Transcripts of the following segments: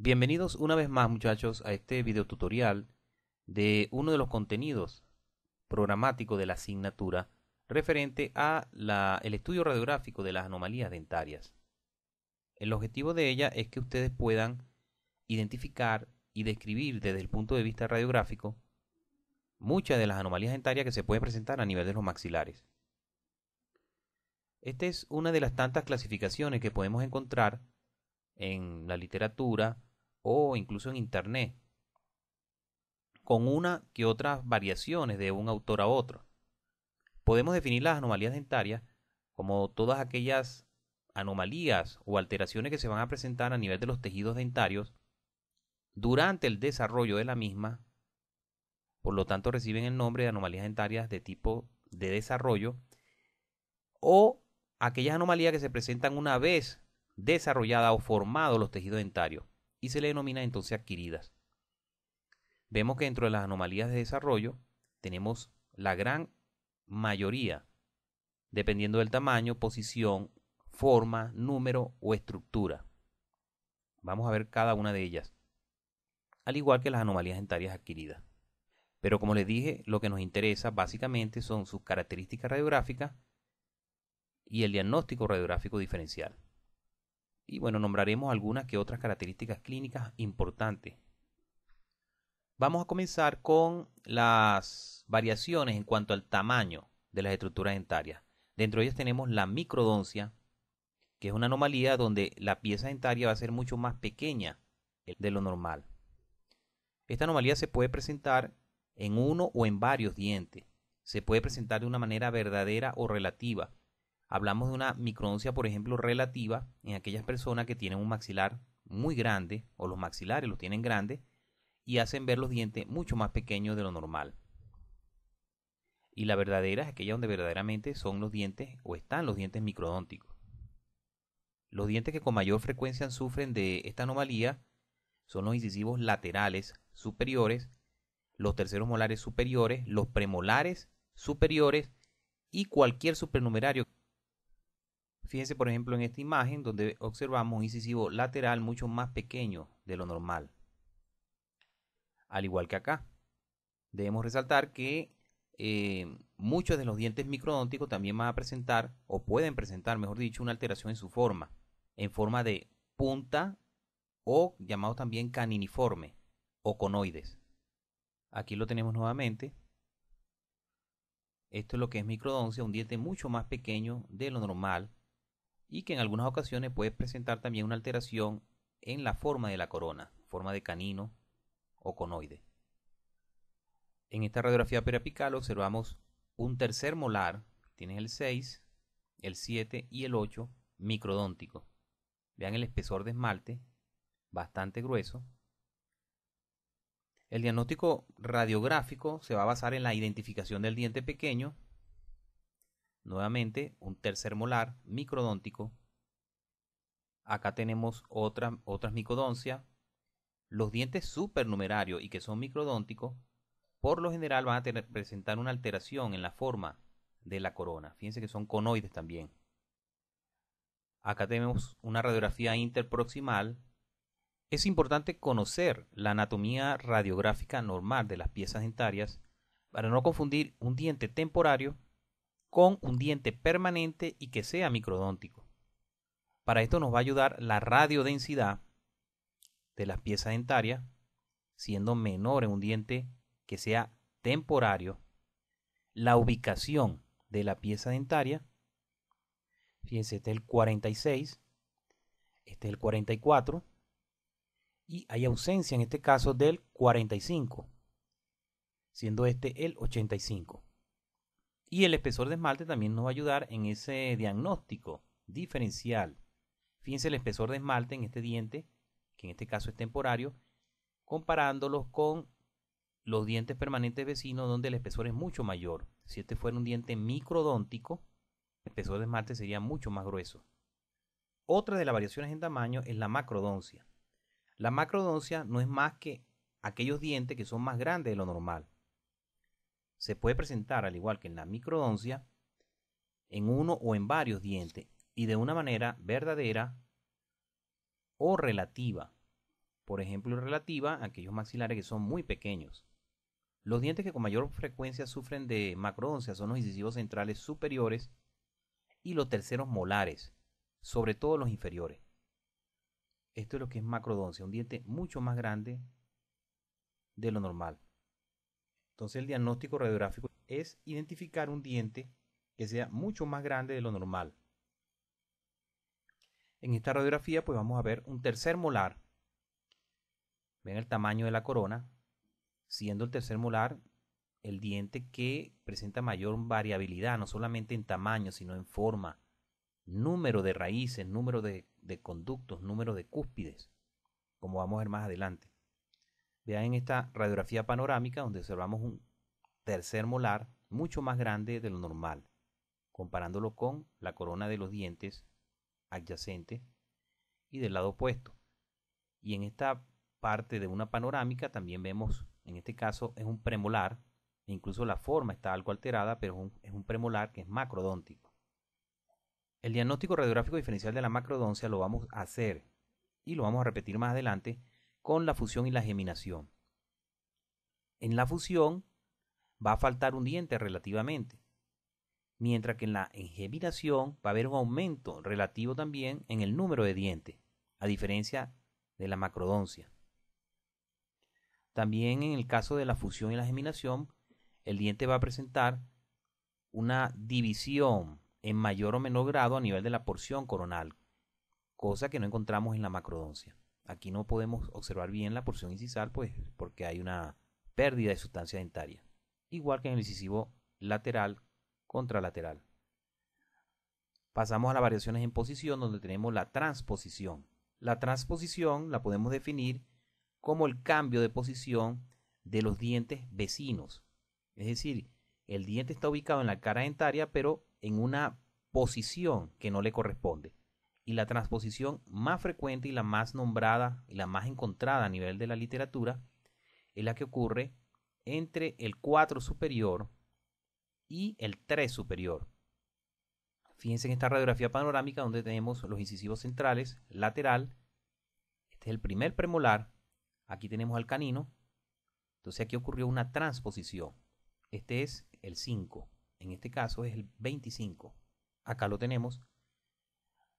Bienvenidos una vez más muchachos a este video tutorial de uno de los contenidos programáticos de la asignatura referente al estudio radiográfico de las anomalías dentarias. El objetivo de ella es que ustedes puedan identificar y describir desde el punto de vista radiográfico muchas de las anomalías dentarias que se pueden presentar a nivel de los maxilares. Esta es una de las tantas clasificaciones que podemos encontrar en la literatura o incluso en Internet, con una que otras variaciones de un autor a otro. Podemos definir las anomalías dentarias como todas aquellas anomalías o alteraciones que se van a presentar a nivel de los tejidos dentarios durante el desarrollo de la misma, por lo tanto reciben el nombre de anomalías dentarias de tipo de desarrollo, o aquellas anomalías que se presentan una vez desarrollada o formado los tejidos dentarios y se le denomina entonces adquiridas. Vemos que dentro de las anomalías de desarrollo tenemos la gran mayoría, dependiendo del tamaño, posición, forma, número o estructura. Vamos a ver cada una de ellas, al igual que las anomalías dentarias adquiridas. Pero como les dije, lo que nos interesa básicamente son sus características radiográficas y el diagnóstico radiográfico diferencial. Y bueno, nombraremos algunas que otras características clínicas importantes. Vamos a comenzar con las variaciones en cuanto al tamaño de las estructuras dentarias. Dentro de ellas tenemos la microdoncia, que es una anomalía donde la pieza dentaria va a ser mucho más pequeña de lo normal. Esta anomalía se puede presentar en uno o en varios dientes. Se puede presentar de una manera verdadera o relativa, Hablamos de una microdoncia, por ejemplo, relativa en aquellas personas que tienen un maxilar muy grande o los maxilares los tienen grandes y hacen ver los dientes mucho más pequeños de lo normal. Y la verdadera es aquella donde verdaderamente son los dientes o están los dientes microdónticos. Los dientes que con mayor frecuencia sufren de esta anomalía son los incisivos laterales superiores, los terceros molares superiores, los premolares superiores y cualquier supernumerario Fíjense, por ejemplo, en esta imagen donde observamos un incisivo lateral mucho más pequeño de lo normal. Al igual que acá. Debemos resaltar que eh, muchos de los dientes microdónticos también van a presentar, o pueden presentar, mejor dicho, una alteración en su forma, en forma de punta o llamado también caniniforme o conoides. Aquí lo tenemos nuevamente. Esto es lo que es microdoncia, un diente mucho más pequeño de lo normal y que en algunas ocasiones puede presentar también una alteración en la forma de la corona, forma de canino o conoide. En esta radiografía periapical observamos un tercer molar, tiene el 6, el 7 y el 8 microdóntico. Vean el espesor de esmalte, bastante grueso. El diagnóstico radiográfico se va a basar en la identificación del diente pequeño nuevamente un tercer molar microdóntico. Acá tenemos otra, otras micodoncias. Los dientes supernumerarios y que son microdónticos, por lo general van a tener, presentar una alteración en la forma de la corona. Fíjense que son conoides también. Acá tenemos una radiografía interproximal. Es importante conocer la anatomía radiográfica normal de las piezas dentarias para no confundir un diente temporario con un diente permanente y que sea microdóntico. Para esto nos va a ayudar la radiodensidad de las piezas dentarias, siendo menor en un diente que sea temporario, la ubicación de la pieza dentaria, fíjense, este es el 46, este es el 44, y hay ausencia en este caso del 45, siendo este el 85. Y el espesor de esmalte también nos va a ayudar en ese diagnóstico diferencial. Fíjense el espesor de esmalte en este diente, que en este caso es temporario, comparándolo con los dientes permanentes vecinos donde el espesor es mucho mayor. Si este fuera un diente microdóntico, el espesor de esmalte sería mucho más grueso. Otra de las variaciones en tamaño es la macrodoncia. La macrodoncia no es más que aquellos dientes que son más grandes de lo normal se puede presentar, al igual que en la microdoncia, en uno o en varios dientes y de una manera verdadera o relativa. Por ejemplo, relativa a aquellos maxilares que son muy pequeños. Los dientes que con mayor frecuencia sufren de macrodoncia son los incisivos centrales superiores y los terceros molares, sobre todo los inferiores. Esto es lo que es macrodoncia, un diente mucho más grande de lo normal. Entonces el diagnóstico radiográfico es identificar un diente que sea mucho más grande de lo normal. En esta radiografía pues vamos a ver un tercer molar. Ven el tamaño de la corona, siendo el tercer molar el diente que presenta mayor variabilidad, no solamente en tamaño, sino en forma, número de raíces, número de, de conductos, número de cúspides, como vamos a ver más adelante. Vean en esta radiografía panorámica donde observamos un tercer molar mucho más grande de lo normal, comparándolo con la corona de los dientes adyacente y del lado opuesto. Y en esta parte de una panorámica también vemos, en este caso es un premolar, e incluso la forma está algo alterada, pero es un, es un premolar que es macrodóntico. El diagnóstico radiográfico diferencial de la macrodoncia lo vamos a hacer y lo vamos a repetir más adelante con la fusión y la geminación. En la fusión va a faltar un diente relativamente, mientras que en la geminación va a haber un aumento relativo también en el número de dientes, a diferencia de la macrodoncia. También en el caso de la fusión y la geminación, el diente va a presentar una división en mayor o menor grado a nivel de la porción coronal, cosa que no encontramos en la macrodoncia. Aquí no podemos observar bien la porción incisal, pues porque hay una pérdida de sustancia dentaria, igual que en el incisivo lateral contralateral. Pasamos a las variaciones en posición, donde tenemos la transposición. La transposición la podemos definir como el cambio de posición de los dientes vecinos. Es decir, el diente está ubicado en la cara dentaria, pero en una posición que no le corresponde y la transposición más frecuente y la más nombrada y la más encontrada a nivel de la literatura es la que ocurre entre el 4 superior y el 3 superior. Fíjense en esta radiografía panorámica donde tenemos los incisivos centrales, lateral, este es el primer premolar, aquí tenemos al canino, entonces aquí ocurrió una transposición. Este es el 5, en este caso es el 25. Acá lo tenemos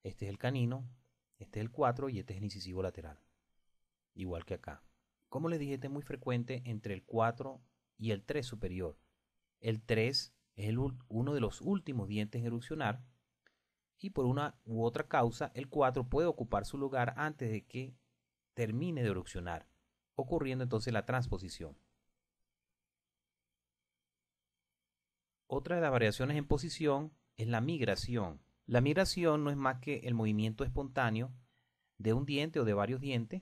este es el canino, este es el 4 y este es el incisivo lateral. Igual que acá. Como les dije, este es muy frecuente entre el 4 y el 3 superior. El 3 es uno de los últimos dientes en erupcionar y por una u otra causa el 4 puede ocupar su lugar antes de que termine de erupcionar, ocurriendo entonces la transposición. Otra de las variaciones en posición es la migración. La migración no es más que el movimiento espontáneo de un diente o de varios dientes,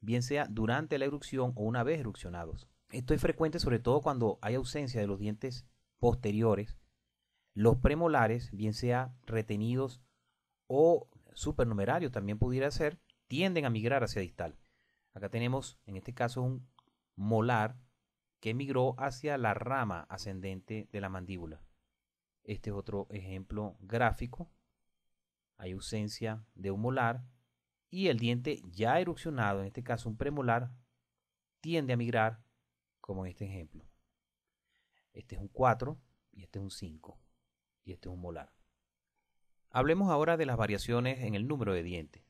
bien sea durante la erupción o una vez erupcionados. Esto es frecuente sobre todo cuando hay ausencia de los dientes posteriores, los premolares, bien sea retenidos o supernumerarios también pudiera ser, tienden a migrar hacia distal. Acá tenemos, en este caso, un molar que migró hacia la rama ascendente de la mandíbula. Este es otro ejemplo gráfico. Hay ausencia de un molar y el diente ya erupcionado, en este caso un premolar, tiende a migrar como en este ejemplo. Este es un 4 y este es un 5 y este es un molar. Hablemos ahora de las variaciones en el número de dientes.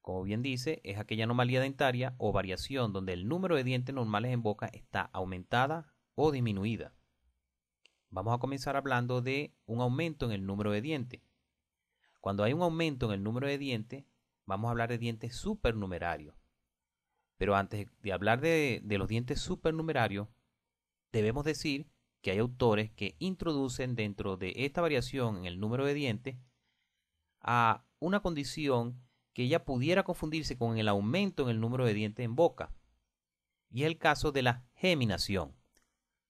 Como bien dice, es aquella anomalía dentaria o variación donde el número de dientes normales en boca está aumentada o disminuida. Vamos a comenzar hablando de un aumento en el número de dientes. Cuando hay un aumento en el número de dientes, vamos a hablar de dientes supernumerarios. Pero antes de hablar de, los dientes supernumerarios, debemos decir que hay autores que introducen dentro de esta variación en el número de dientes a una condición que ya pudiera confundirse con el aumento en el número de dientes en boca. Y es el caso de la geminación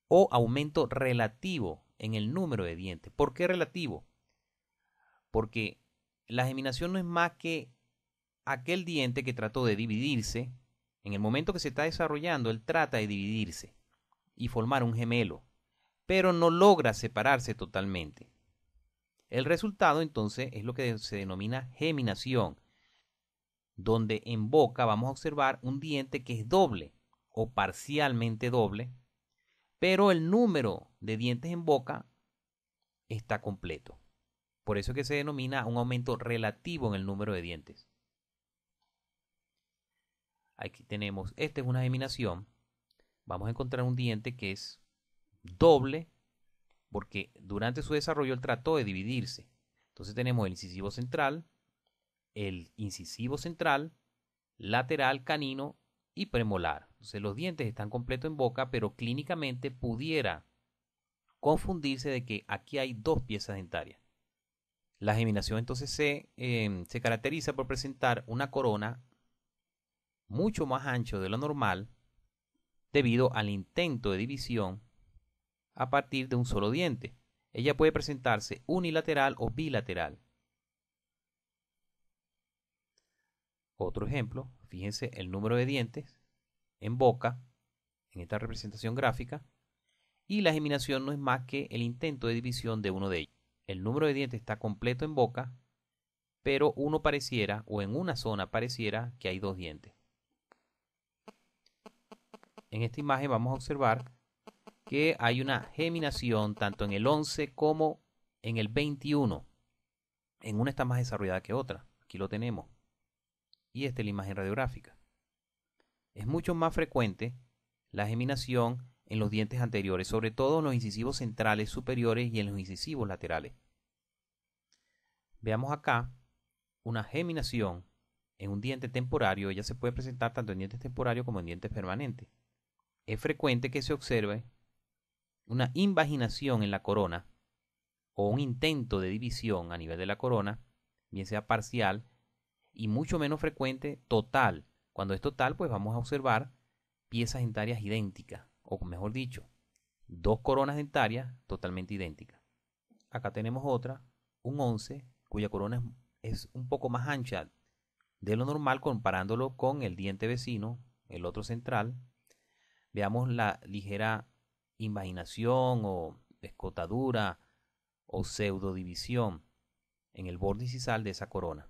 o aumento relativo en el número de dientes. ¿Por qué relativo? Porque la geminación no es más que aquel diente que trató de dividirse. En el momento que se está desarrollando, él trata de dividirse y formar un gemelo, pero no logra separarse totalmente. El resultado entonces es lo que se denomina geminación, donde en boca vamos a observar un diente que es doble o parcialmente doble, pero el número de dientes en boca está completo. Por eso es que se denomina un aumento relativo en el número de dientes. Aquí tenemos, esta es una geminación. Vamos a encontrar un diente que es doble porque durante su desarrollo él trató de dividirse. Entonces tenemos el incisivo central, el incisivo central, lateral canino y premolar. Entonces los dientes están completos en boca, pero clínicamente pudiera confundirse de que aquí hay dos piezas dentarias. La geminación entonces se, em, se caracteriza por presentar una corona mucho más ancho de lo normal debido al intento de división a partir de un solo diente. Ella puede presentarse unilateral o bilateral. Otro ejemplo, fíjense el número de dientes en boca, en esta representación gráfica, y la geminación no es más que el intento de división de uno de ellos. El número de dientes está completo en boca, pero uno pareciera, o en una zona pareciera, que hay dos dientes. En esta imagen vamos a observar que hay una geminación tanto en el 11 como en el 21. En una está más desarrollada que otra. Aquí lo tenemos y esta es la imagen radiográfica. Es mucho más frecuente la geminación en los dientes anteriores, sobre todo en los incisivos centrales superiores y en los incisivos laterales. Veamos acá una geminación en un diente temporario, ella se puede presentar tanto en dientes temporarios como en dientes permanentes. Es frecuente que se observe una invaginación en la corona o un intento de división a nivel de la corona, bien sea parcial y mucho menos frecuente total. Cuando es total, pues vamos a observar piezas dentarias idénticas, o mejor dicho, dos coronas dentarias totalmente idénticas. Acá tenemos otra, un 11, cuya corona es un poco más ancha de lo normal comparándolo con el diente vecino, el otro central. Veamos la ligera imaginación o escotadura o pseudodivisión en el borde sal de esa corona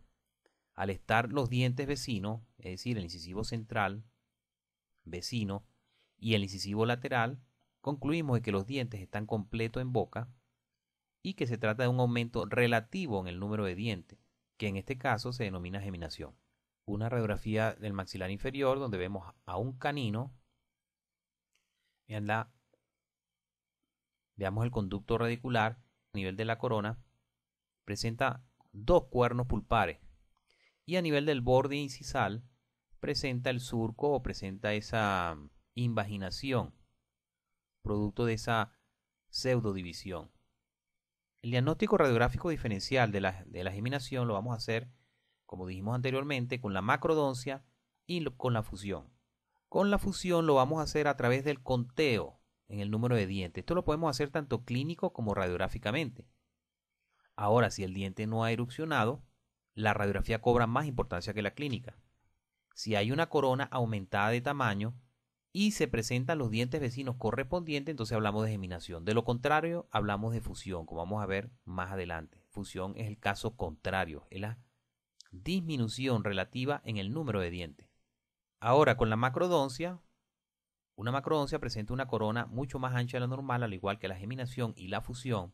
al estar los dientes vecinos, es decir, el incisivo central vecino y el incisivo lateral, concluimos de que los dientes están completos en boca y que se trata de un aumento relativo en el número de dientes, que en este caso se denomina geminación. Una radiografía del maxilar inferior donde vemos a un canino. La, veamos el conducto radicular a nivel de la corona. Presenta dos cuernos pulpares y a nivel del borde incisal presenta el surco o presenta esa mm, invaginación, producto de esa pseudodivisión. El diagnóstico radiográfico diferencial de la, de geminación lo vamos a hacer, como dijimos anteriormente, con la macrodoncia y con la fusión. Con la fusión lo vamos a hacer a través del conteo en el número de dientes. Esto lo podemos hacer tanto clínico como radiográficamente. Ahora, si el diente no ha erupcionado, la radiografía cobra más importancia que la clínica. Si hay una corona aumentada de tamaño y se presentan los dientes vecinos correspondientes, entonces hablamos de geminación. De lo contrario, hablamos de fusión, como vamos a ver más adelante. Fusión es el caso contrario, es la disminución relativa en el número de dientes. Ahora, con la macrodoncia, una macrodoncia presenta una corona mucho más ancha de la normal, al igual que la geminación y la fusión,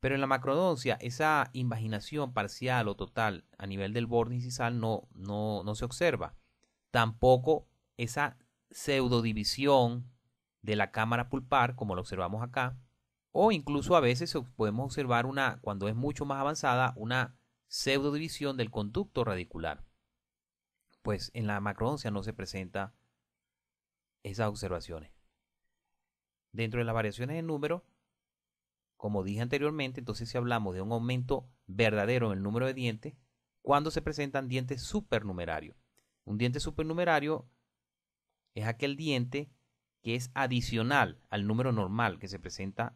pero en la macrodoncia, esa invaginación parcial o total a nivel del borde incisal no, no, no se observa. Tampoco esa pseudodivisión de la cámara pulpar, como lo observamos acá, o incluso a veces podemos observar una, cuando es mucho más avanzada, una pseudodivisión del conducto radicular. Pues en la macrodoncia no se presenta esas observaciones. Dentro de las variaciones de número, como dije anteriormente, entonces si hablamos de un aumento verdadero en el número de dientes, cuando se presentan dientes supernumerarios. Un diente supernumerario es aquel diente que es adicional al número normal que se presenta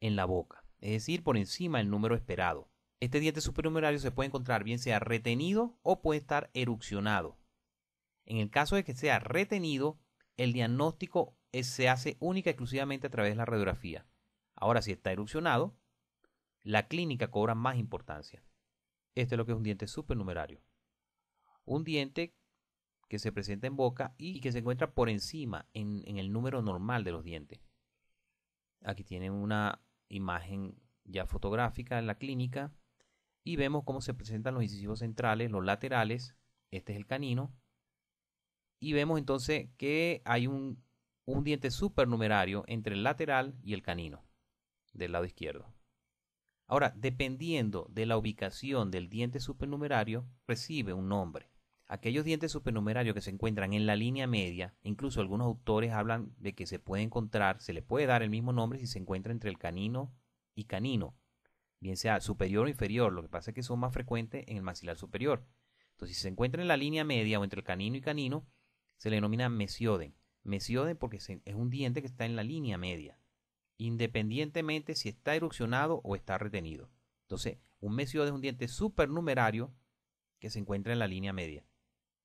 en la boca, es decir, por encima del número esperado. Este diente supernumerario se puede encontrar bien sea retenido o puede estar erupcionado. En el caso de que sea retenido, el diagnóstico se hace única y exclusivamente a través de la radiografía. Ahora, si está erupcionado, la clínica cobra más importancia. Este es lo que es un diente supernumerario. Un diente que se presenta en boca y que se encuentra por encima en, el número normal de los dientes. Aquí tienen una imagen ya fotográfica en la clínica y vemos cómo se presentan los incisivos centrales, los laterales, este es el canino, y vemos entonces que hay un diente supernumerario entre el lateral y el canino del lado izquierdo. Ahora, dependiendo de la ubicación del diente supernumerario, recibe un nombre. Aquellos dientes supernumerarios que se encuentran en la línea media, incluso algunos autores hablan de que se puede encontrar, se le puede dar el mismo nombre si se encuentra entre el canino y canino, bien sea superior o inferior, lo que pasa es que son más frecuentes en el maxilar superior. Entonces, si se encuentra en la línea media o entre el canino y canino, se le denomina mesioden. Mesioden porque es un diente que está en la línea media independientemente si está erupcionado o está retenido. Entonces, un mesiodo es un diente supernumerario que se encuentra en la línea media,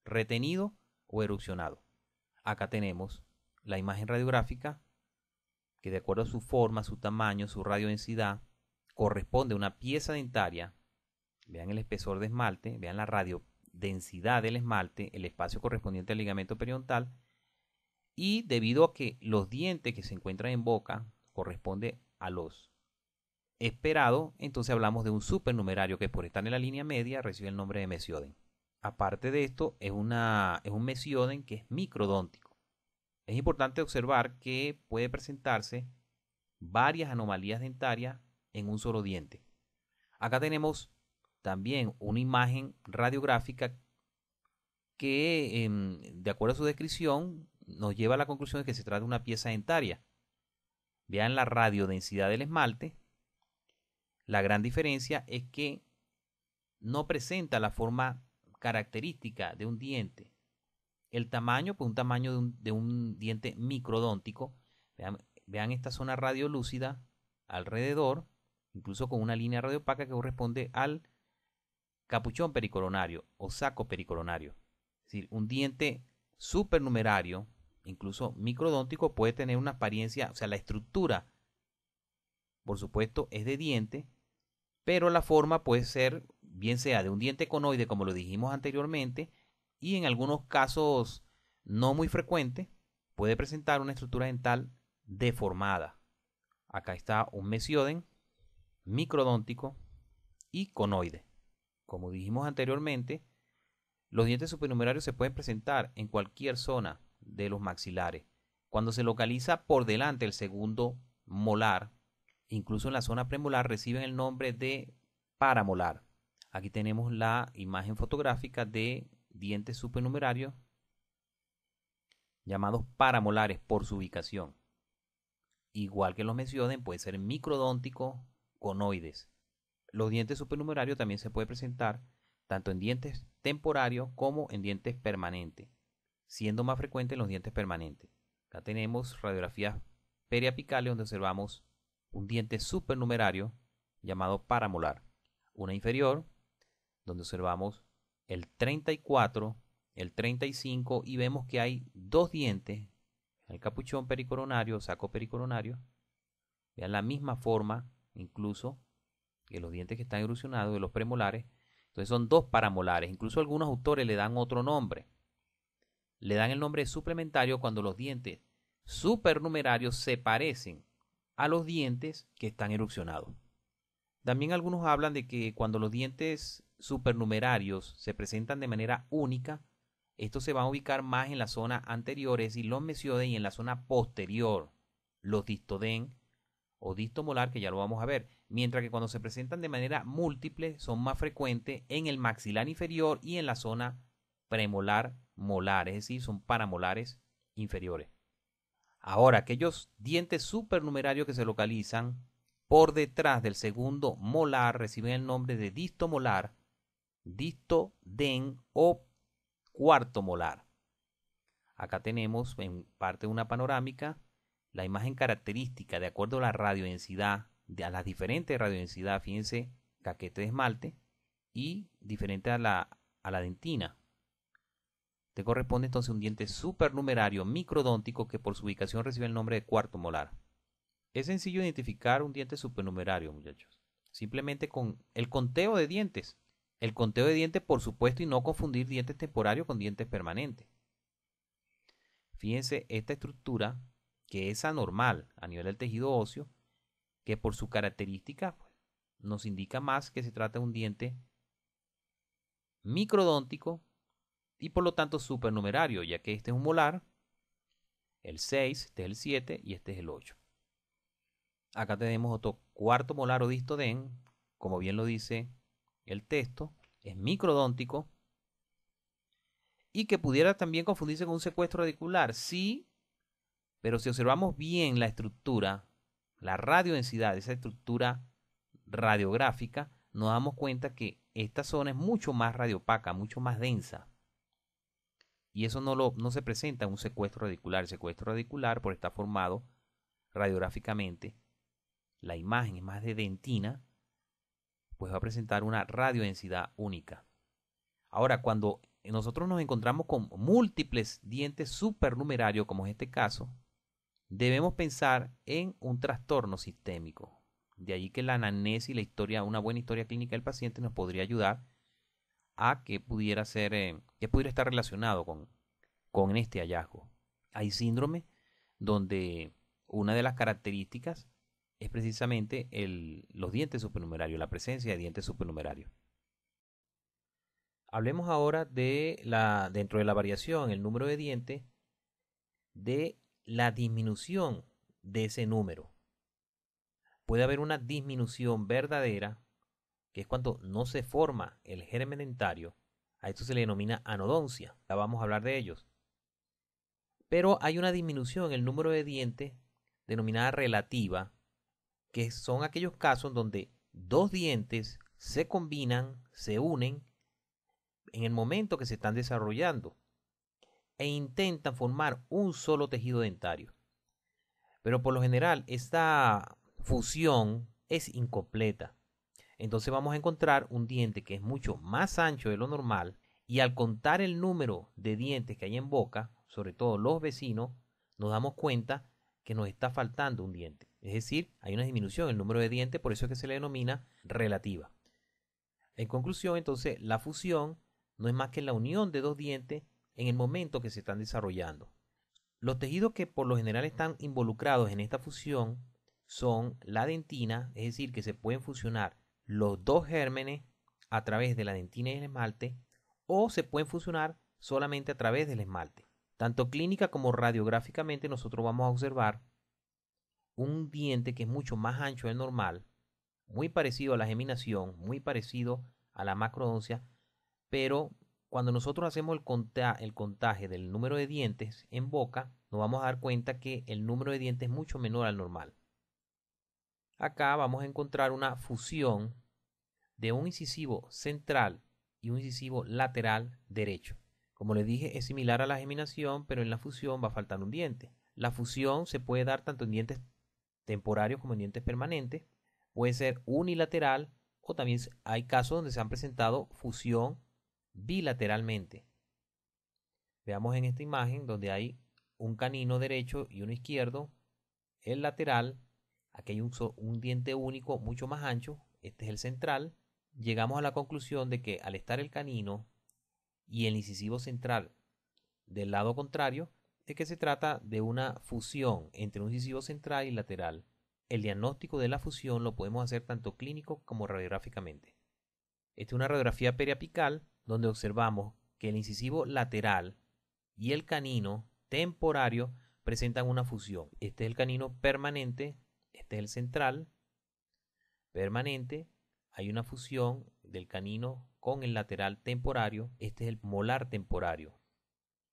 retenido o erupcionado. Acá tenemos la imagen radiográfica que de acuerdo a su forma, su tamaño, su radiodensidad, corresponde a una pieza dentaria. Vean el espesor de esmalte, vean la radiodensidad del esmalte, el espacio correspondiente al ligamento periodontal. Y debido a que los dientes que se encuentran en boca corresponde a los esperado, entonces hablamos de un supernumerario que por estar en la línea media recibe el nombre de mesioden. Aparte de esto, es, es un mesioden que es microdóntico. Es importante observar que puede presentarse varias anomalías dentarias en un solo diente. Acá tenemos también una imagen radiográfica que, em, de acuerdo a su descripción, nos lleva a la conclusión de que se trata de una pieza dentaria Vean la radiodensidad del esmalte. La gran diferencia es que no presenta la forma característica de un diente. El tamaño, pues un tamaño de un, diente microdóntico. Vean, esta zona radiolúcida alrededor, incluso con una línea radiopaca que corresponde al capuchón pericolonario o saco pericolonario, Es decir, un diente supernumerario incluso microdóntico, puede tener una apariencia, o sea, la estructura, por supuesto, es de diente, pero la forma puede ser, bien sea de un diente conoide, como lo dijimos anteriormente, y en algunos casos no muy frecuentes, puede presentar una estructura dental deformada. Acá está un mesioden, microdóntico y conoide. Como dijimos anteriormente, los dientes supernumerarios se pueden presentar en cualquier zona de los maxilares. Cuando se localiza por delante el segundo molar, incluso en la zona premolar, reciben el nombre de paramolar. Aquí tenemos la imagen fotográfica de dientes supernumerarios llamados paramolares por su ubicación. Igual que los mencionen, puede ser microdóntico, conoides. Los dientes supernumerarios también se pueden presentar tanto en dientes temporarios como en dientes permanentes siendo más frecuente en los dientes permanentes. Acá tenemos radiografías periapicales donde observamos un diente supernumerario llamado paramolar, una inferior donde observamos el 34, el 35 y vemos que hay dos dientes el capuchón pericoronario, saco pericoronario, vean la misma forma incluso que los dientes que están erosionados de los premolares. Entonces son dos paramolares. Incluso algunos autores le dan otro nombre. Le dan el nombre suplementario cuando los dientes supernumerarios se parecen a los dientes que están erupcionados. También algunos hablan de que cuando los dientes supernumerarios se presentan de manera única, estos se van a ubicar más en la zona anterior, es decir, los mesioden, y en la zona posterior, los distoden o distomolar, que ya lo vamos a ver, mientras que cuando se presentan de manera múltiple son más frecuentes en el maxilar inferior y en la zona premolar molares es decir, son paramolares inferiores. Ahora, aquellos dientes supernumerarios que se localizan por detrás del segundo molar reciben el nombre de distomolar, distoden o cuarto molar. Acá tenemos en parte una panorámica la imagen característica de acuerdo a la radiodensidad, a las diferentes radiodensidades, fíjense, caquete de esmalte y diferente a la, a la dentina. Te corresponde entonces un diente supernumerario microdóntico que por su ubicación recibe el nombre de cuarto molar. Es sencillo identificar un diente supernumerario, muchachos. Simplemente con el conteo de dientes. El conteo de dientes, por supuesto, y no confundir dientes temporarios con dientes permanentes. Fíjense esta estructura que es anormal a nivel del tejido óseo, que por su característica pues, nos indica más que se trata de un diente microdóntico y por lo tanto supernumerario, ya que este es un molar, el 6, este es el 7 y este es el 8. Acá tenemos otro cuarto molar o distodén, como bien lo dice el texto, es microdóntico y que pudiera también confundirse con un secuestro radicular, sí, pero si observamos bien la estructura, la radiodensidad, esa estructura radiográfica, nos damos cuenta que esta zona es mucho más radiopaca, mucho más densa. Y eso no, lo, no se presenta en un secuestro radicular. El secuestro radicular, por estar formado radiográficamente, la imagen es más de dentina, pues va a presentar una radiodensidad única. Ahora, cuando nosotros nos encontramos con múltiples dientes supernumerarios, como es este caso, debemos pensar en un trastorno sistémico. De allí que la anamnesis y la historia, una buena historia clínica del paciente nos podría ayudar a que pudiera ser, eh, que pudiera estar relacionado con, con este hallazgo. Hay síndrome donde una de las características es precisamente el, los dientes supernumerarios, la presencia de dientes supernumerarios. Hablemos ahora de la, dentro de la variación, el número de dientes, de la disminución de ese número. Puede haber una disminución verdadera que es cuando no se forma el germen dentario, a esto se le denomina anodoncia. Ya vamos a hablar de ellos. Pero hay una disminución en el número de dientes denominada relativa, que son aquellos casos donde dos dientes se combinan, se unen en el momento que se están desarrollando e intentan formar un solo tejido dentario. Pero por lo general esta fusión es incompleta entonces vamos a encontrar un diente que es mucho más ancho de lo normal y al contar el número de dientes que hay en boca, sobre todo los vecinos, nos damos cuenta que nos está faltando un diente. Es decir, hay una disminución en el número de dientes, por eso es que se le denomina relativa. En conclusión, entonces, la fusión no es más que la unión de dos dientes en el momento que se están desarrollando. Los tejidos que por lo general están involucrados en esta fusión son la dentina, es decir, que se pueden fusionar los dos gérmenes a través de la dentina y el esmalte o se pueden fusionar solamente a través del esmalte. Tanto clínica como radiográficamente nosotros vamos a observar un diente que es mucho más ancho del normal, muy parecido a la geminación, muy parecido a la macrodoncia, pero cuando nosotros hacemos el, el contaje del número de dientes en boca, nos vamos a dar cuenta que el número de dientes es mucho menor al normal. Acá vamos a encontrar una fusión de un incisivo central y un incisivo lateral derecho. Como les dije, es similar a la geminación, pero en la fusión va a faltar un diente. La fusión se puede dar tanto en dientes temporarios como en dientes permanentes. Puede ser unilateral o también hay casos donde se han presentado fusión bilateralmente. Veamos en esta imagen donde hay un canino derecho y uno izquierdo, el lateral Aquí hay un, diente único mucho más ancho, este es el central. Llegamos a la conclusión de que al estar el canino y el incisivo central del lado contrario, de que se trata de una fusión entre un incisivo central y lateral. El diagnóstico de la fusión lo podemos hacer tanto clínico como radiográficamente. Esta es una radiografía periapical donde observamos que el incisivo lateral y el canino temporario presentan una fusión. Este es el canino permanente este es el central permanente. Hay una fusión del canino con el lateral temporario. Este es el molar temporario.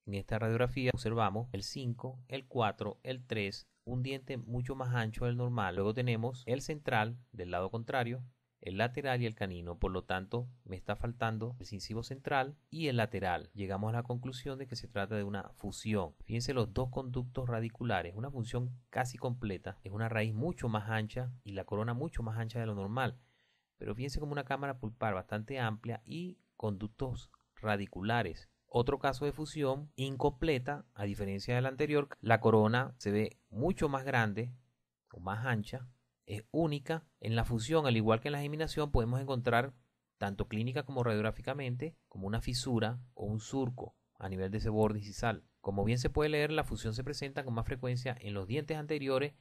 En esta radiografía observamos el 5, el 4, el 3, un diente mucho más ancho del normal. Luego tenemos el central del lado contrario, el lateral y el canino. Por lo tanto, me está faltando el incisivo central y el lateral. Llegamos a la conclusión de que se trata de una fusión. Fíjense los dos conductos radiculares, una función casi completa, es una raíz mucho más ancha y la corona mucho más ancha de lo normal. Pero fíjense como una cámara pulpar bastante amplia y conductos radiculares. Otro caso de fusión incompleta, a diferencia del anterior, la corona se ve mucho más grande o más ancha es única. En la fusión, al igual que en la geminación, podemos encontrar, tanto clínica como radiográficamente, como una fisura o un surco a nivel de ese borde incisal. Como bien se puede leer, la fusión se presenta con más frecuencia en los dientes anteriores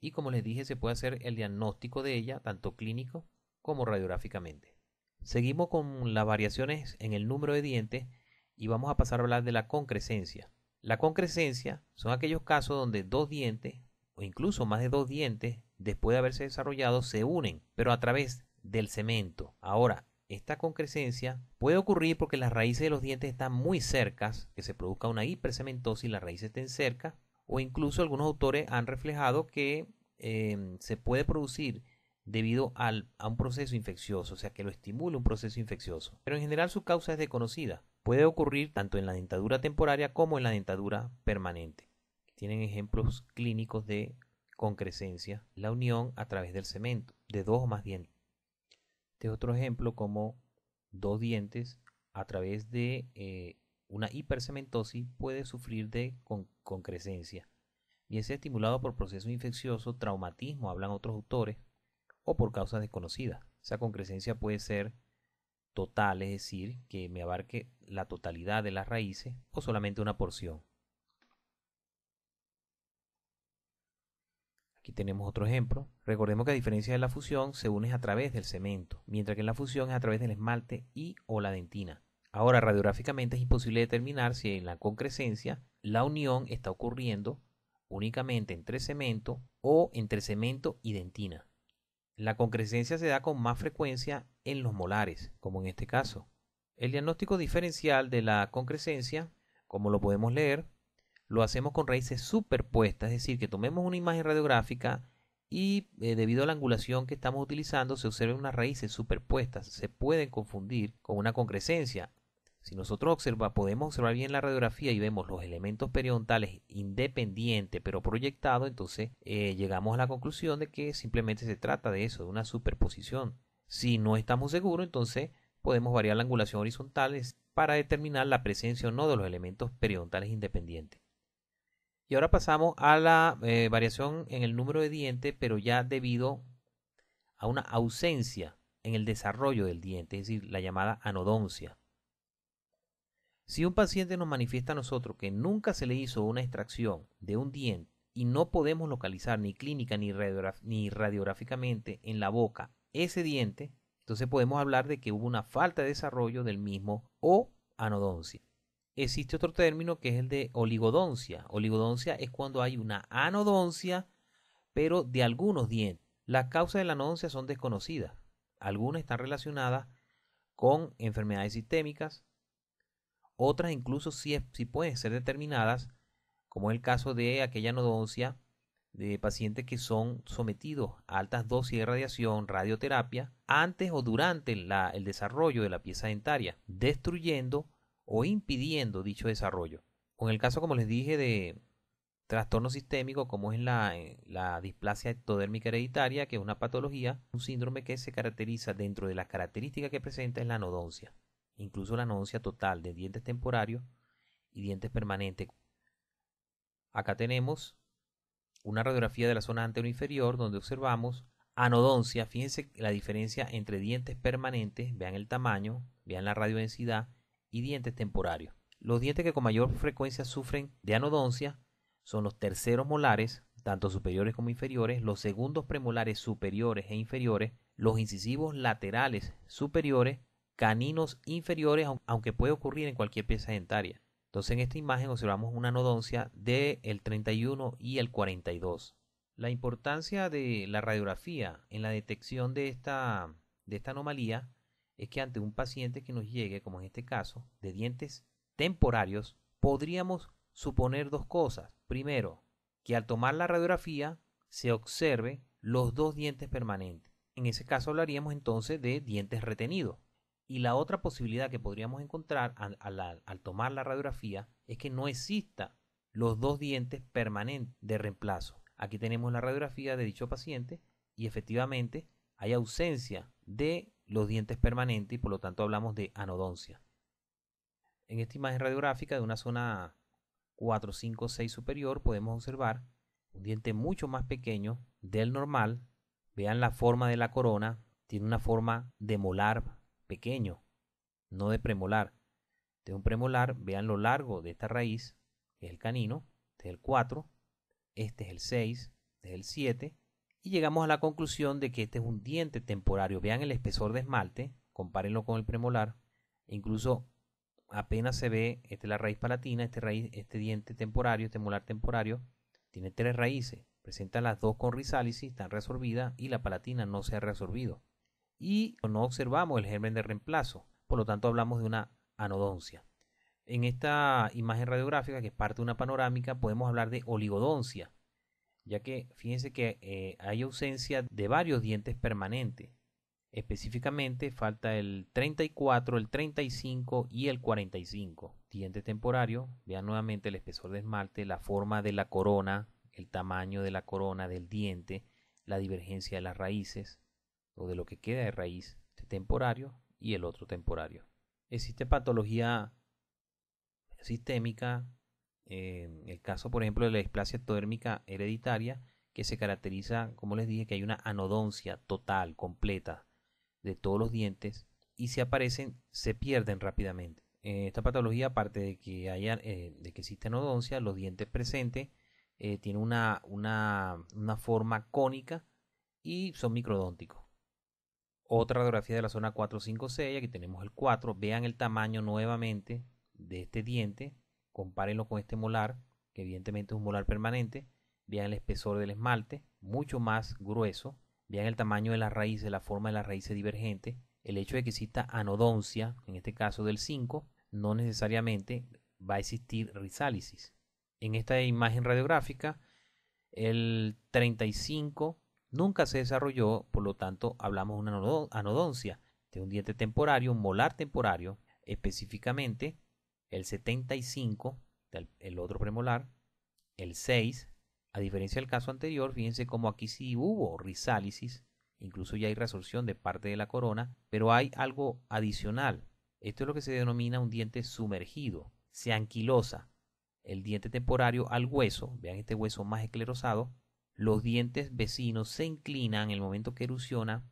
y como les dije, se puede hacer el diagnóstico de ella, tanto clínico como radiográficamente. Seguimos con las variaciones en el número de dientes y vamos a pasar a hablar de la concrescencia. La concrescencia son aquellos casos donde dos dientes o incluso más de dos dientes después de haberse desarrollado, se unen, pero a través del cemento. Ahora, esta concrescencia puede ocurrir porque las raíces de los dientes están muy cercas, que se produzca una hipercementosis, las raíces estén cerca, o incluso algunos autores han reflejado que eh, se puede producir debido a un proceso infeccioso, o sea que lo estimula un proceso infeccioso. Pero en general su causa es desconocida. Puede ocurrir tanto en la dentadura temporaria como en la dentadura permanente. Tienen ejemplos clínicos de con la unión a través del cemento de dos o más dientes. Este es otro ejemplo como dos dientes a través de eh, una hipercementosis puede sufrir de con concrescencia, bien sea estimulado por proceso infeccioso, traumatismo, hablan otros autores, o por causas desconocidas. Esa concrecencia puede ser total, es decir, que me abarque la totalidad de las raíces o solamente una porción. Aquí tenemos otro ejemplo. Recordemos que a diferencia de la fusión, se une a través del cemento, mientras que en la fusión es a través del esmalte y o la dentina. Ahora, radiográficamente es imposible determinar si en la concrescencia la unión está ocurriendo únicamente entre cemento o entre cemento y dentina. La concrescencia se da con más frecuencia en los molares, como en este caso. El diagnóstico diferencial de la concrescencia, como lo podemos leer, lo hacemos con raíces superpuestas, es decir, que tomemos una imagen radiográfica y eh, debido a la angulación que estamos utilizando se observen unas raíces superpuestas, se pueden confundir con una concrescencia. Si nosotros observa, podemos observar bien la radiografía y vemos los elementos periodontales independientes pero proyectados, entonces eh, llegamos a la conclusión de que simplemente se trata de eso, de una superposición. Si no estamos seguros, entonces podemos variar la angulación horizontal para determinar la presencia o no de los elementos periodontales independientes. Y ahora pasamos a la eh, variación en el número de dientes, pero ya debido a una ausencia en el desarrollo del diente, es decir, la llamada anodoncia. Si un paciente nos manifiesta a nosotros que nunca se le hizo una extracción de un diente y no podemos localizar ni clínica ni, ni radiográficamente en la boca ese diente, entonces podemos hablar de que hubo una falta de desarrollo del mismo o anodoncia existe otro término que es el de oligodoncia. Oligodoncia es cuando hay una anodoncia, pero de algunos dientes. Las causas de la anodoncia son desconocidas. Algunas están relacionadas con enfermedades sistémicas, otras incluso sí, pueden ser determinadas, como es el caso de aquella anodoncia de pacientes que son sometidos a altas dosis de radiación, radioterapia, antes o durante el desarrollo de la pieza dentaria, destruyendo o impidiendo dicho desarrollo. Con el caso, como les dije, de trastorno sistémico, como es eh, la, displasia ectodérmica hereditaria, que es una patología, un síndrome que se caracteriza dentro de las características que presenta es la anodoncia, incluso la anodoncia total de dientes temporarios y dientes permanentes. Acá tenemos una radiografía de la zona anterior e inferior donde observamos anodoncia, fíjense la diferencia entre dientes permanentes, vean el tamaño, vean la radiodensidad y dientes temporarios. Los dientes que con mayor frecuencia sufren de anodoncia son los terceros molares, tanto superiores como inferiores, los segundos premolares superiores e inferiores, los incisivos laterales superiores, caninos inferiores, aunque puede ocurrir en cualquier pieza dentaria. Entonces en esta imagen observamos una anodoncia del 31 y el 42. La importancia de la radiografía en la detección de esta, de esta anomalía es que ante un paciente que nos llegue, como en este caso, de dientes temporarios, podríamos suponer dos cosas. Primero, que al tomar la radiografía se observe los dos dientes permanentes. En ese caso hablaríamos entonces de dientes retenidos. Y la otra posibilidad que podríamos encontrar al, tomar la radiografía es que no exista los dos dientes permanentes de reemplazo. Aquí tenemos la radiografía de dicho paciente y efectivamente hay ausencia de los dientes permanentes y por lo tanto hablamos de anodoncia. En esta imagen radiográfica de una zona 4, 5, 6 superior podemos observar un diente mucho más pequeño del normal. Vean la forma de la corona, tiene una forma de molar pequeño, no de premolar. De un premolar, vean lo largo de esta raíz, que es el canino, este es el 4, este es el 6, este es el 7, y llegamos a la conclusión de que este es un diente temporario. Vean el espesor de esmalte, compárenlo con el premolar, e incluso apenas se ve, esta es la raíz palatina, este, este, diente temporario, este molar temporario, tiene tres raíces, presenta las dos con risálisis, están resorbidas y la palatina no se ha resorbido. Y no observamos el germen de reemplazo, por lo tanto hablamos de una anodoncia. En esta imagen radiográfica, que es parte de una panorámica, podemos hablar de oligodoncia, ya que fíjense que eh, hay ausencia de varios dientes permanentes. Específicamente falta el 34, el 35 y el 45. Diente temporario, vean nuevamente el espesor de esmalte, la forma de la corona, el tamaño de la corona del diente, la divergencia de las raíces o de lo que queda de raíz, de este temporario y el otro temporario. Existe patología sistémica eh, el caso, por ejemplo, de la displasia térmica hereditaria, que se caracteriza, como les dije, que hay una anodoncia total, completa, de todos los dientes, y si aparecen, se pierden rápidamente. En eh, esta patología, aparte de que, haya, eh, de que existe anodoncia, los dientes presentes tienen una, una, forma cónica y son microdónticos. Otra radiografía de la zona 456, aquí tenemos el 4, vean el tamaño nuevamente de este diente, compárenlo con este molar, que evidentemente es un molar permanente, vean el espesor del esmalte, mucho más grueso, vean el tamaño de las raíces, la forma de las raíces divergentes, el hecho de que exista anodoncia, en este caso del 5, no necesariamente va a existir risálisis. En esta imagen radiográfica, el 35 nunca se desarrolló, por lo tanto hablamos de una anodoncia, de un diente temporario, un molar temporario específicamente, el 75, el otro premolar, el 6. A diferencia del caso anterior, fíjense como aquí sí hubo risálisis, incluso ya hay resorción de parte de la corona, pero hay algo adicional. Esto es lo que se denomina un diente sumergido, se anquilosa el diente temporario al hueso, vean este hueso más esclerosado, los dientes vecinos se inclinan en el momento que erupciona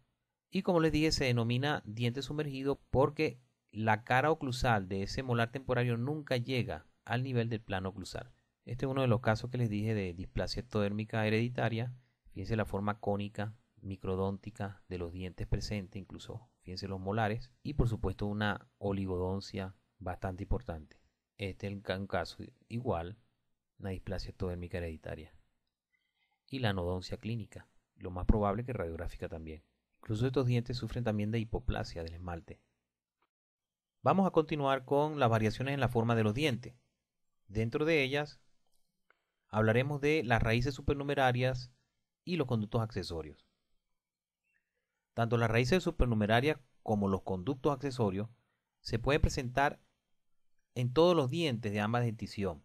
y como les dije se denomina diente sumergido porque la cara oclusal de ese molar temporario nunca llega al nivel del plano oclusal. Este es uno de los casos que les dije de displasia ectodérmica hereditaria. Fíjense la forma cónica, microdóntica de los dientes presentes, incluso fíjense los molares. Y por supuesto una oligodoncia bastante importante. Este es un caso igual, una displasia ectodérmica hereditaria. Y la anodoncia clínica, lo más probable que radiográfica también. Incluso estos dientes sufren también de hipoplasia del esmalte, Vamos a continuar con las variaciones en la forma de los dientes. Dentro de ellas hablaremos de las raíces supernumerarias y los conductos accesorios. Tanto las raíces supernumerarias como los conductos accesorios se pueden presentar en todos los dientes de ambas dentición.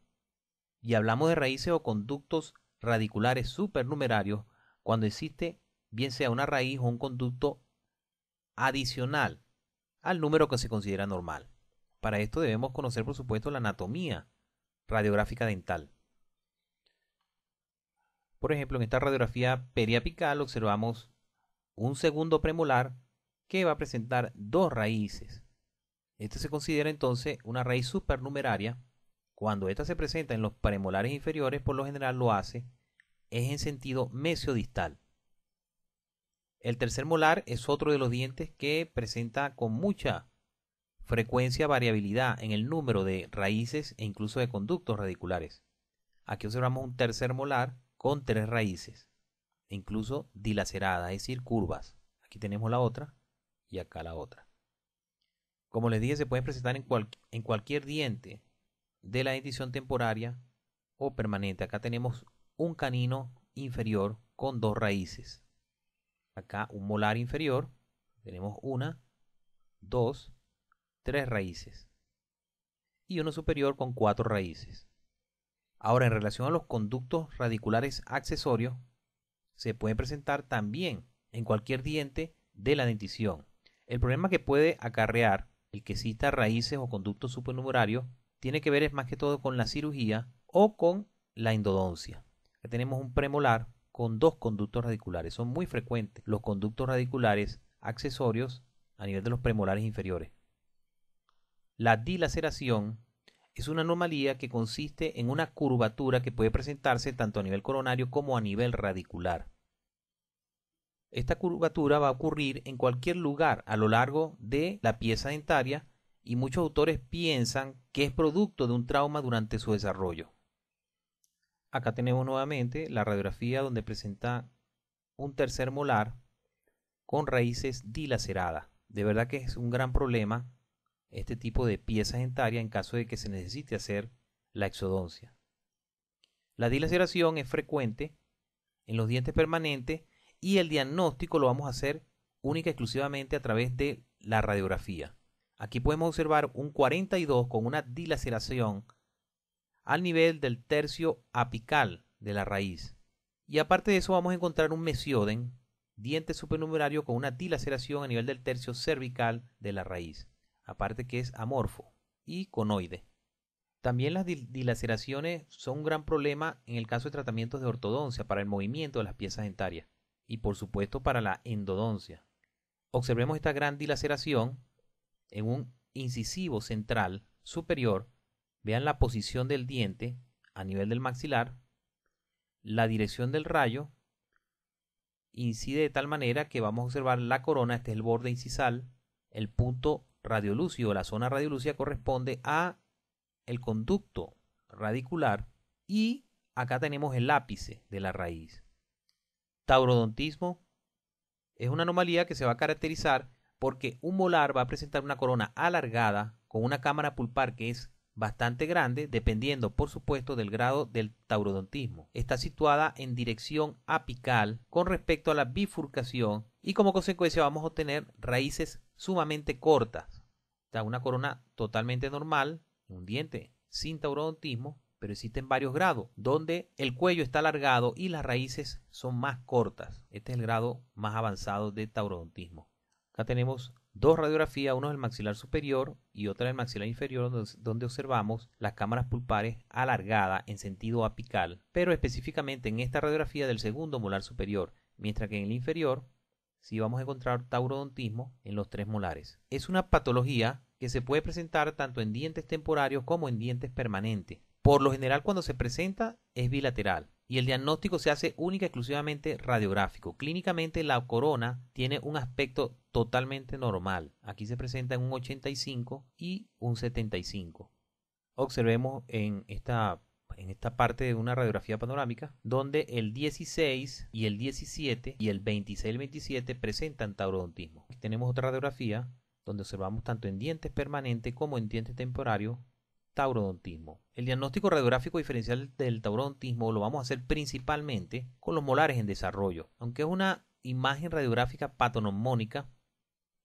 Y hablamos de raíces o conductos radiculares supernumerarios cuando existe bien sea una raíz o un conducto adicional al número que se considera normal. Para esto debemos conocer, por supuesto, la anatomía radiográfica dental. Por ejemplo, en esta radiografía periapical observamos un segundo premolar que va a presentar dos raíces. Esto se considera entonces una raíz supernumeraria. Cuando ésta se presenta en los premolares inferiores, por lo general lo hace, es en sentido mesiodistal. El tercer molar es otro de los dientes que presenta con mucha frecuencia variabilidad en el número de raíces e incluso de conductos radiculares. Aquí observamos un tercer molar con tres raíces, incluso dilaceradas, es decir, curvas. Aquí tenemos la otra y acá la otra. Como les dije, se pueden presentar en, cualquier diente de la edición temporaria o permanente. Acá tenemos un canino inferior con dos raíces acá un molar inferior, tenemos una, dos, tres raíces. Y uno superior con cuatro raíces. Ahora, en relación a los conductos radiculares accesorios, se puede presentar también en cualquier diente de la dentición. El problema que puede acarrear el que cita raíces o conductos supernumerarios tiene que ver es más que todo con la cirugía o con la endodoncia. Acá tenemos un premolar con dos conductos radiculares. Son muy frecuentes los conductos radiculares accesorios a nivel de los premolares inferiores. La dilaceración es una anomalía que consiste en una curvatura que puede presentarse tanto a nivel coronario como a nivel radicular. Esta curvatura va a ocurrir en cualquier lugar a lo largo de la pieza dentaria y muchos autores piensan que es producto de un trauma durante su desarrollo acá tenemos nuevamente la radiografía donde presenta un tercer molar con raíces dilaceradas. De verdad que es un gran problema este tipo de piezas dentarias en caso de que se necesite hacer la exodoncia. La dilaceración es frecuente en los dientes permanentes y el diagnóstico lo vamos a hacer única y exclusivamente a través de la radiografía. Aquí podemos observar un 42 con una dilaceración al nivel del tercio apical de la raíz. Y aparte de eso vamos a encontrar un mesioden, diente supernumerario con una dilaceración a nivel del tercio cervical de la raíz, aparte que es amorfo y conoide. También las dilaceraciones son un gran problema en el caso de tratamientos de ortodoncia para el movimiento de las piezas dentarias y por supuesto para la endodoncia. Observemos esta gran dilaceración en un incisivo central superior Vean la posición del diente a nivel del maxilar, la dirección del rayo, incide de tal manera que vamos a observar la corona, este es el borde incisal, el punto radiolúcido, la zona radiolúcida corresponde a el conducto radicular y acá tenemos el ápice de la raíz. Taurodontismo es una anomalía que se va a caracterizar porque un molar va a presentar una corona alargada con una cámara pulpar que es bastante grande, dependiendo por supuesto del grado del taurodontismo. Está situada en dirección apical con respecto a la bifurcación y como consecuencia vamos a obtener raíces sumamente cortas. Está una corona totalmente normal, un diente sin taurodontismo, pero existen varios grados, donde el cuello está alargado y las raíces son más cortas. Este es el grado más avanzado de taurodontismo. Acá tenemos dos radiografías, uno del maxilar superior y otra del maxilar inferior, donde observamos las cámaras pulpares alargadas en sentido apical, pero específicamente en esta radiografía del segundo molar superior, mientras que en el inferior sí vamos a encontrar taurodontismo en los tres molares. Es una patología que se puede presentar tanto en dientes temporarios como en dientes permanentes. Por lo general cuando se presenta es bilateral, y el diagnóstico se hace única y exclusivamente radiográfico. Clínicamente la corona tiene un aspecto totalmente normal. Aquí se presenta en un 85 y un 75. Observemos en esta, en esta parte de una radiografía panorámica donde el 16 y el 17 y el 26 y el 27 presentan taurodontismo. Aquí tenemos otra radiografía donde observamos tanto en dientes permanentes como en dientes temporarios Taurodontismo. El diagnóstico radiográfico diferencial del taurodontismo lo vamos a hacer principalmente con los molares en desarrollo. Aunque es una imagen radiográfica patonomónica,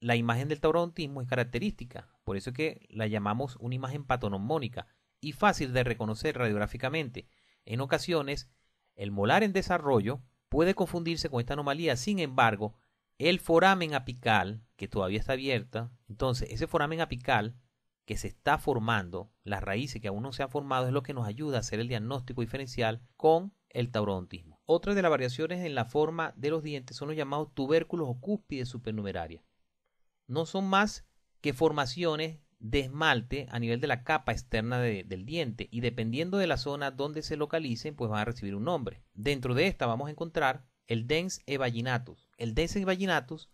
la imagen del taurodontismo es característica, por eso que la llamamos una imagen patonomónica y fácil de reconocer radiográficamente. En ocasiones, el molar en desarrollo puede confundirse con esta anomalía, sin embargo, el foramen apical, que todavía está abierta, entonces ese foramen apical que se está formando, las raíces que aún no se han formado, es lo que nos ayuda a hacer el diagnóstico diferencial con el taurodontismo. Otra de las variaciones en la forma de los dientes son los llamados tubérculos o cúspides supernumerarias. No son más que formaciones de esmalte a nivel de la capa externa del diente y dependiendo de la zona donde se localicen pues van a recibir un nombre. Dentro de esta vamos a encontrar el dens evaginatus. El dens evaginatus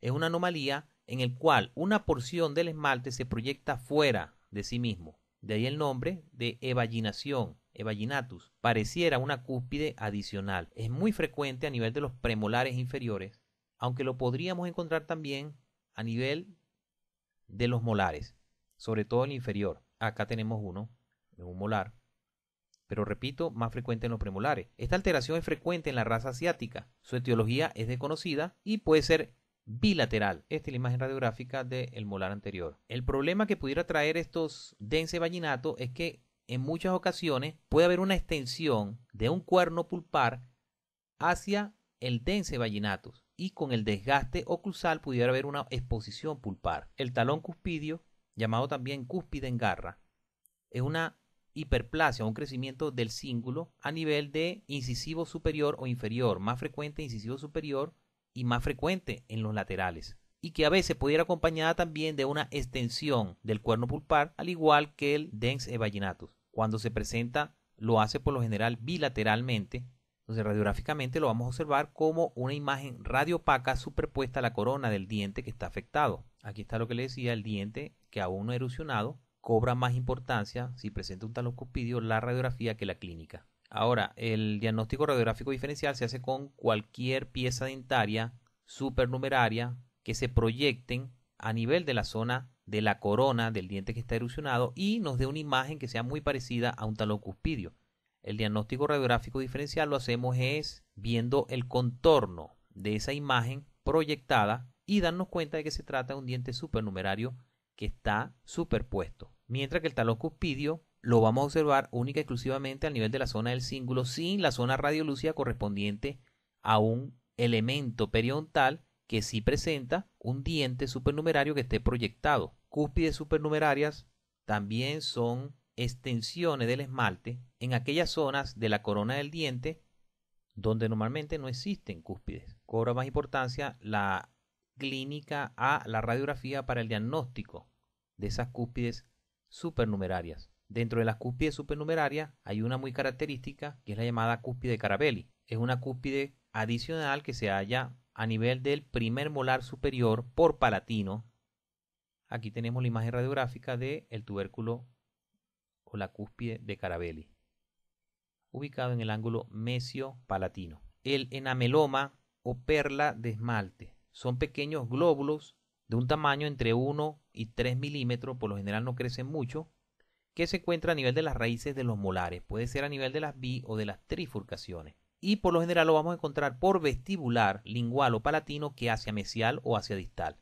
es una anomalía en el cual una porción del esmalte se proyecta fuera de sí mismo. De ahí el nombre de evallinación, evallinatus. Pareciera una cúspide adicional. Es muy frecuente a nivel de los premolares inferiores, aunque lo podríamos encontrar también a nivel de los molares, sobre todo el inferior. Acá tenemos uno, es un molar, pero repito, más frecuente en los premolares. Esta alteración es frecuente en la raza asiática. Su etiología es desconocida y puede ser bilateral. Esta es la imagen radiográfica del molar anterior. El problema que pudiera traer estos dense vallenatos es que en muchas ocasiones puede haber una extensión de un cuerno pulpar hacia el dense y con el desgaste oclusal pudiera haber una exposición pulpar. El talón cuspidio, llamado también cúspide en garra, es una hiperplasia, un crecimiento del cíngulo a nivel de incisivo superior o inferior, más frecuente incisivo superior y más frecuente en los laterales y que a veces pudiera ir acompañada también de una extensión del cuerno pulpar, al igual que el dens evaginatus. Cuando se presenta, lo hace por lo general bilateralmente, entonces radiográficamente lo vamos a observar como una imagen radiopaca superpuesta a la corona del diente que está afectado. Aquí está lo que le decía, el diente que aún no ha cobra más importancia si presenta un taloscopidio la radiografía que la clínica. Ahora, el diagnóstico radiográfico diferencial se hace con cualquier pieza dentaria supernumeraria que se proyecten a nivel de la zona de la corona del diente que está erosionado y nos dé una imagen que sea muy parecida a un talón cuspidio. El diagnóstico radiográfico diferencial lo hacemos es viendo el contorno de esa imagen proyectada y darnos cuenta de que se trata de un diente supernumerario que está superpuesto, mientras que el talón cuspidio lo vamos a observar única y exclusivamente al nivel de la zona del cíngulo sin la zona radiolúcida correspondiente a un elemento periodontal que sí presenta un diente supernumerario que esté proyectado. Cúspides supernumerarias también son extensiones del esmalte en aquellas zonas de la corona del diente donde normalmente no existen cúspides. Cobra más importancia la clínica a la radiografía para el diagnóstico de esas cúspides supernumerarias. Dentro de las cúspides supernumerarias hay una muy característica que es la llamada cúspide de Carabelli. Es una cúspide adicional que se halla a nivel del primer molar superior por palatino. Aquí tenemos la imagen radiográfica del el tubérculo o la cúspide de Carabelli, ubicado en el ángulo mesio-palatino. El enameloma o perla de esmalte son pequeños glóbulos de un tamaño entre 1 y 3 milímetros, por lo general no crecen mucho, que se encuentra a nivel de las raíces de los molares, puede ser a nivel de las bi o de las trifurcaciones. Y por lo general lo vamos a encontrar por vestibular, lingual o palatino que hacia mesial o hacia distal.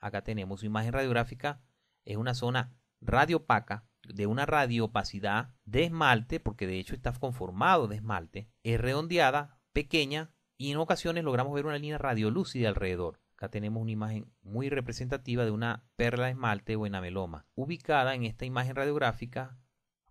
Acá tenemos su imagen radiográfica, es una zona radiopaca de una radiopacidad de esmalte, porque de hecho está conformado de esmalte, es redondeada, pequeña y en ocasiones logramos ver una línea radiolúcida alrededor. Acá tenemos una imagen muy representativa de una perla esmalte o enameloma, ubicada en esta imagen radiográfica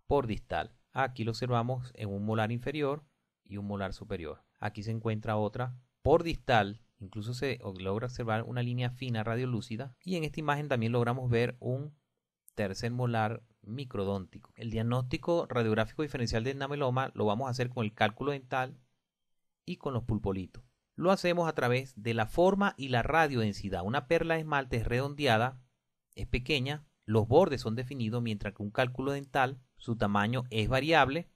por distal. Aquí lo observamos en un molar inferior y un molar superior. Aquí se encuentra otra por distal, incluso se logra observar una línea fina radiolúcida y en esta imagen también logramos ver un tercer molar microdóntico. El diagnóstico radiográfico diferencial de enameloma lo vamos a hacer con el cálculo dental y con los pulpolitos lo hacemos a través de la forma y la radiodensidad. Una perla de esmalte es redondeada, es pequeña, los bordes son definidos, mientras que un cálculo dental, su tamaño es variable,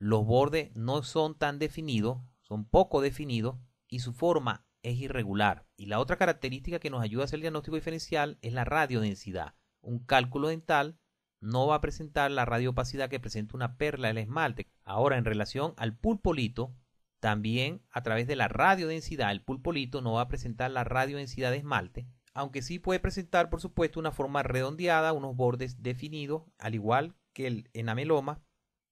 los bordes no son tan definidos, son poco definidos y su forma es irregular. Y la otra característica que nos ayuda a hacer el diagnóstico diferencial es la radiodensidad. Un cálculo dental no va a presentar la radiopacidad que presenta una perla del esmalte. Ahora, en relación al pulpolito, también a través de la radiodensidad, el pulpolito no va a presentar la radiodensidad de esmalte, aunque sí puede presentar, por supuesto, una forma redondeada, unos bordes definidos, al igual que el enameloma.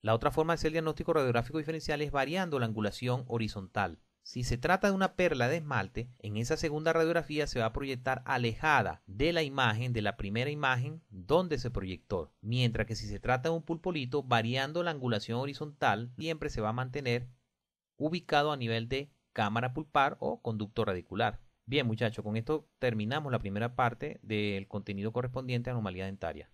La otra forma de hacer el diagnóstico radiográfico diferencial es variando la angulación horizontal. Si se trata de una perla de esmalte, en esa segunda radiografía se va a proyectar alejada de la imagen, de la primera imagen, donde se proyectó. Mientras que si se trata de un pulpolito, variando la angulación horizontal, siempre se va a mantener ubicado a nivel de cámara pulpar o conducto radicular. Bien muchachos, con esto terminamos la primera parte del contenido correspondiente a anomalía dentaria.